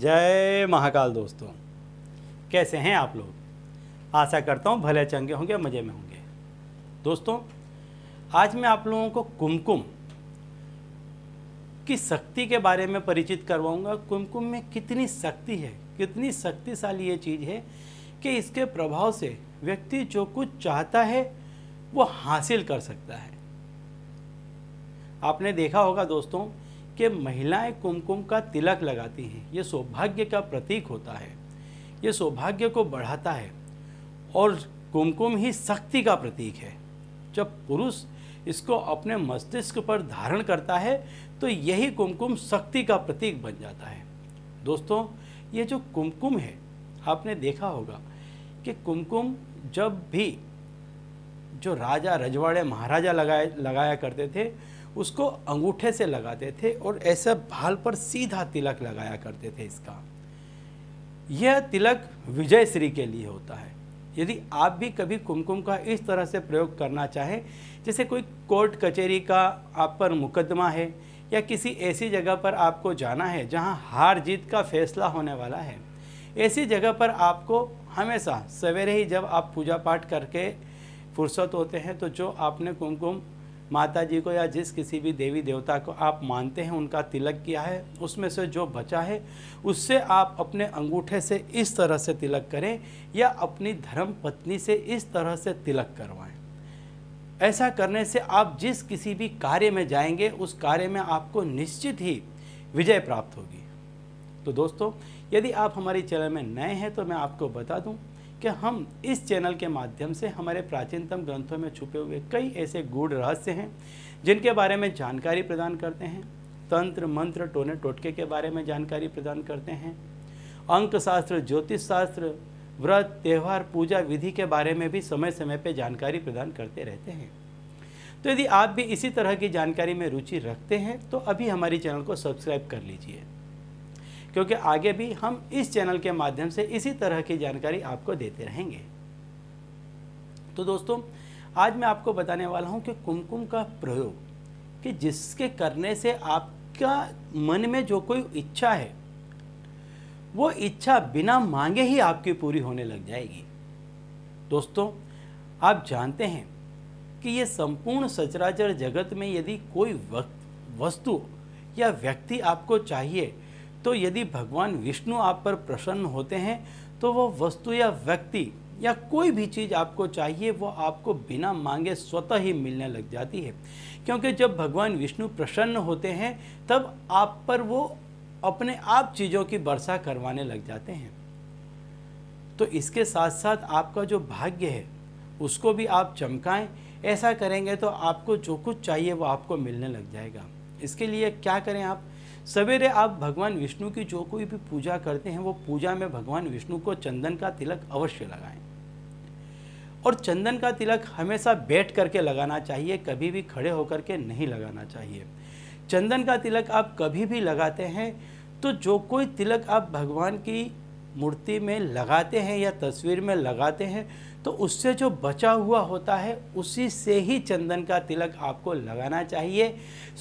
जय महाकाल दोस्तों कैसे हैं आप लोग आशा करता हूँ भले चंगे होंगे मज़े में होंगे दोस्तों आज मैं आप लोगों को कुमकुम की शक्ति के बारे में परिचित करवाऊंगा कुमकुम में कितनी शक्ति है कितनी शक्तिशाली ये चीज़ है कि इसके प्रभाव से व्यक्ति जो कुछ चाहता है वो हासिल कर सकता है आपने देखा होगा दोस्तों कि महिलाएं कुमकुम का तिलक लगाती हैं ये सौभाग्य का प्रतीक होता है ये सौभाग्य को बढ़ाता है और कुमकुम ही शक्ति का प्रतीक है जब पुरुष इसको अपने मस्तिष्क पर धारण करता है तो यही कुमकुम शक्ति का प्रतीक बन जाता है दोस्तों ये जो कुमकुम है आपने देखा होगा कि कुमकुम जब भी जो राजा रजवाड़े महाराजा लगाए लगाया करते थे उसको अंगूठे से लगाते थे और ऐसे भाल पर सीधा तिलक लगाया करते थे इसका यह तिलक विजय श्री के लिए होता है यदि आप भी कभी कुमकुम का इस तरह से प्रयोग करना चाहें जैसे कोई कोर्ट कचहरी का आप पर मुकदमा है या किसी ऐसी जगह पर आपको जाना है जहां हार जीत का फैसला होने वाला है ऐसी जगह पर आपको हमेशा सवेरे ही जब आप पूजा पाठ करके फुर्सत होते हैं तो जो आपने कुमकुम माता जी को या जिस किसी भी देवी देवता को आप मानते हैं उनका तिलक किया है उसमें से जो बचा है उससे आप अपने अंगूठे से इस तरह से तिलक करें या अपनी धर्म पत्नी से इस तरह से तिलक करवाएं ऐसा करने से आप जिस किसी भी कार्य में जाएंगे उस कार्य में आपको निश्चित ही विजय प्राप्त होगी तो दोस्तों यदि आप हमारे चैनल में नए हैं तो मैं आपको बता दूं कि हम इस चैनल के माध्यम से हमारे प्राचीनतम ग्रंथों में छुपे हुए कई ऐसे गूढ़ रहस्य हैं जिनके बारे में जानकारी प्रदान करते हैं तंत्र मंत्र टोने टोटके के बारे में जानकारी प्रदान करते हैं अंक शास्त्र ज्योतिष शास्त्र व्रत त्यौहार पूजा विधि के बारे में भी समय समय पर जानकारी प्रदान करते रहते हैं तो यदि आप भी इसी तरह की जानकारी में रुचि रखते हैं तो अभी हमारे चैनल को सब्सक्राइब कर लीजिए क्योंकि आगे भी हम इस चैनल के माध्यम से इसी तरह की जानकारी आपको देते रहेंगे तो दोस्तों आज मैं आपको बताने वाला हूं कि कुमकुम का प्रयोग कि जिसके करने से आपका मन में जो कोई इच्छा है वो इच्छा बिना मांगे ही आपकी पूरी होने लग जाएगी दोस्तों आप जानते हैं कि ये संपूर्ण सचराचर जगत में यदि कोई वक्त वस्तु या व्यक्ति आपको चाहिए तो यदि भगवान विष्णु आप पर प्रसन्न होते हैं तो वो वस्तु या व्यक्ति या कोई भी चीज़ आपको चाहिए वो आपको बिना मांगे स्वतः ही मिलने लग जाती है क्योंकि जब भगवान विष्णु प्रसन्न होते हैं तब आप पर वो अपने आप चीज़ों की वर्षा करवाने लग जाते हैं तो इसके साथ साथ आपका जो भाग्य है उसको भी आप चमकाएं ऐसा करेंगे तो आपको जो कुछ चाहिए वो आपको मिलने लग जाएगा इसके लिए क्या करें आप सवेरे आप भगवान विष्णु की जो कोई भी पूजा करते हैं वो पूजा में भगवान विष्णु को चंदन का तिलक अवश्य लगाएं और चंदन का तिलक हमेशा बैठ करके लगाना चाहिए कभी भी खड़े होकर के नहीं लगाना चाहिए चंदन का तिलक आप कभी भी लगाते हैं तो जो कोई तिलक आप भगवान की मूर्ति में लगाते हैं या तस्वीर में लगाते हैं तो उससे जो बचा हुआ होता है उसी से ही चंदन का तिलक आपको लगाना चाहिए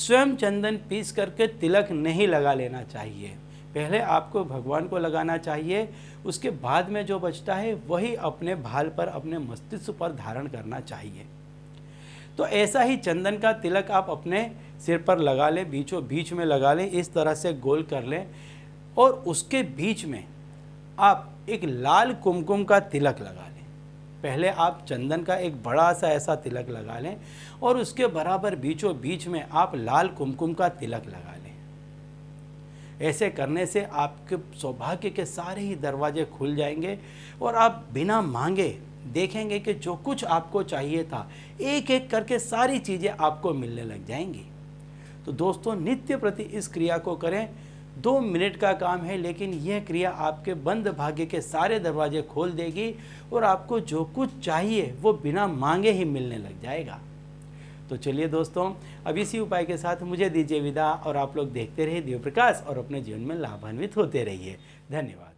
स्वयं चंदन पीस करके तिलक नहीं लगा लेना चाहिए पहले आपको भगवान को लगाना चाहिए उसके बाद में जो बचता है वही अपने भाल पर अपने मस्तिष्क पर धारण करना चाहिए तो ऐसा ही चंदन का तिलक आप अपने सिर पर लगा लें बीचों बीच में लगा लें इस तरह से गोल कर लें और उसके बीच में आप एक लाल कुमकुम का तिलक लगा लें पहले आप चंदन का एक बड़ा सा ऐसा तिलक लगा लें और उसके बराबर बीचों बीच में आप लाल कुमकुम का तिलक लगा लें ऐसे करने से आपके सौभाग्य के सारे ही दरवाजे खुल जाएंगे और आप बिना मांगे देखेंगे कि जो कुछ आपको चाहिए था एक एक करके सारी चीज़ें आपको मिलने लग जाएंगी तो दोस्तों नित्य प्रति इस क्रिया को करें दो मिनट का काम है लेकिन यह क्रिया आपके बंद भाग्य के सारे दरवाजे खोल देगी और आपको जो कुछ चाहिए वो बिना मांगे ही मिलने लग जाएगा तो चलिए दोस्तों अब इसी उपाय के साथ मुझे दीजिए विदा और आप लोग देखते रहिए देव प्रकाश और अपने जीवन में लाभान्वित होते रहिए धन्यवाद